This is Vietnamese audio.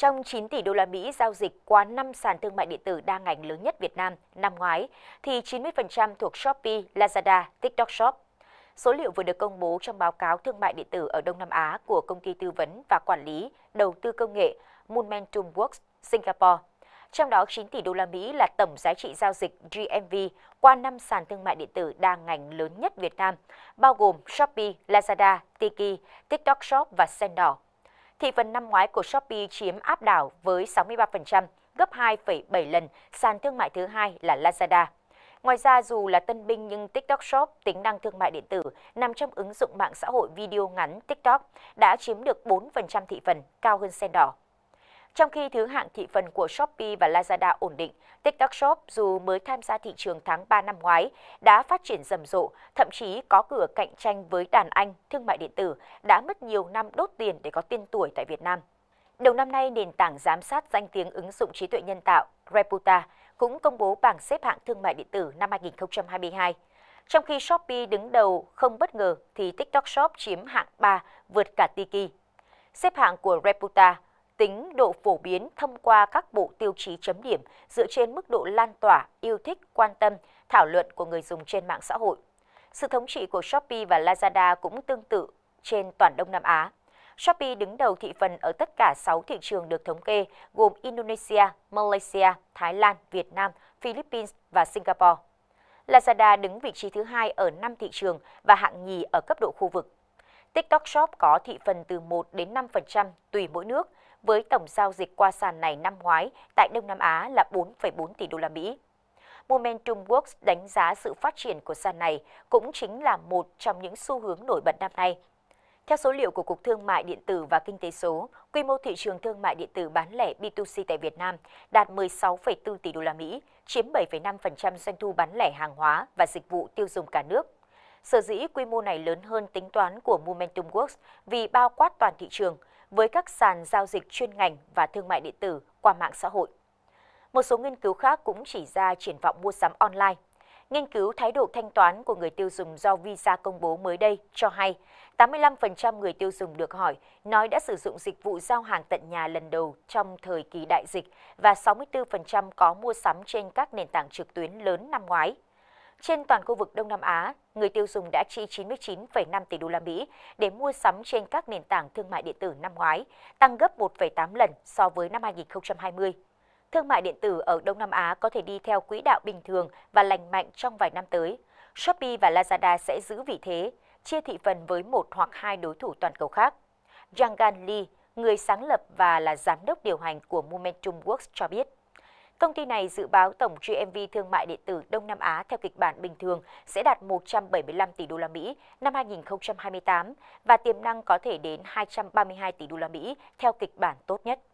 Trong 9 tỷ đô la Mỹ giao dịch qua 5 sàn thương mại điện tử đa ngành lớn nhất Việt Nam năm ngoái, thì 90% thuộc Shopee, Lazada, TikTok Shop. Số liệu vừa được công bố trong báo cáo thương mại điện tử ở Đông Nam Á của công ty tư vấn và quản lý đầu tư công nghệ Momentum Works Singapore. Trong đó 9 tỷ đô la Mỹ là tổng giá trị giao dịch GMV qua năm sàn thương mại điện tử đa ngành lớn nhất Việt Nam, bao gồm Shopee, Lazada, Tiki, TikTok Shop và Sendor thị phần năm ngoái của Shopee chiếm áp đảo với 63%, gấp 2,7 lần sàn thương mại thứ hai là Lazada. Ngoài ra, dù là tân binh nhưng TikTok Shop, tính năng thương mại điện tử, nằm trong ứng dụng mạng xã hội video ngắn TikTok, đã chiếm được 4% thị phần, cao hơn sen đỏ. Trong khi thứ hạng thị phần của Shopee và Lazada ổn định, TikTok Shop dù mới tham gia thị trường tháng 3 năm ngoái đã phát triển rầm rộ, thậm chí có cửa cạnh tranh với đàn anh thương mại điện tử đã mất nhiều năm đốt tiền để có tên tuổi tại Việt Nam. Đầu năm nay, nền tảng giám sát danh tiếng ứng dụng trí tuệ nhân tạo Reputa cũng công bố bảng xếp hạng thương mại điện tử năm 2022. Trong khi Shopee đứng đầu không bất ngờ thì TikTok Shop chiếm hạng 3 vượt cả Tiki. Xếp hạng của Reputa tính độ phổ biến thông qua các bộ tiêu chí chấm điểm dựa trên mức độ lan tỏa, yêu thích, quan tâm, thảo luận của người dùng trên mạng xã hội. Sự thống trị của Shopee và Lazada cũng tương tự trên toàn Đông Nam Á. Shopee đứng đầu thị phần ở tất cả 6 thị trường được thống kê, gồm Indonesia, Malaysia, Thái Lan, Việt Nam, Philippines và Singapore. Lazada đứng vị trí thứ hai ở 5 thị trường và hạng nhì ở cấp độ khu vực. TikTok Shop có thị phần từ 1 đến 5% tùy mỗi nước, với tổng giao dịch qua sàn này năm ngoái tại Đông Nam Á là 4,4 tỷ đô la Mỹ. Momentum Works đánh giá sự phát triển của sàn này cũng chính là một trong những xu hướng nổi bật năm nay. Theo số liệu của Cục Thương mại Điện tử và Kinh tế số, quy mô thị trường thương mại điện tử bán lẻ B2C tại Việt Nam đạt 16,4 tỷ đô la Mỹ, chiếm 7,5% doanh thu bán lẻ hàng hóa và dịch vụ tiêu dùng cả nước. Sở dĩ quy mô này lớn hơn tính toán của Momentum Works vì bao quát toàn thị trường, với các sàn giao dịch chuyên ngành và thương mại điện tử qua mạng xã hội. Một số nghiên cứu khác cũng chỉ ra triển vọng mua sắm online. Nghiên cứu thái độ thanh toán của người tiêu dùng do Visa công bố mới đây cho hay 85% người tiêu dùng được hỏi nói đã sử dụng dịch vụ giao hàng tận nhà lần đầu trong thời kỳ đại dịch và 64% có mua sắm trên các nền tảng trực tuyến lớn năm ngoái. Trên toàn khu vực Đông Nam Á, người tiêu dùng đã chi 99,5 tỷ đô la Mỹ để mua sắm trên các nền tảng thương mại điện tử năm ngoái, tăng gấp 1,8 lần so với năm 2020. Thương mại điện tử ở Đông Nam Á có thể đi theo quỹ đạo bình thường và lành mạnh trong vài năm tới. Shopee và Lazada sẽ giữ vị thế, chia thị phần với một hoặc hai đối thủ toàn cầu khác. Yang Gan Lee, người sáng lập và là giám đốc điều hành của Momentum Works cho biết. Công ty này dự báo tổng GMV thương mại điện tử Đông Nam Á theo kịch bản bình thường sẽ đạt 175 tỷ đô la Mỹ năm 2028 và tiềm năng có thể đến 232 tỷ đô la Mỹ theo kịch bản tốt nhất.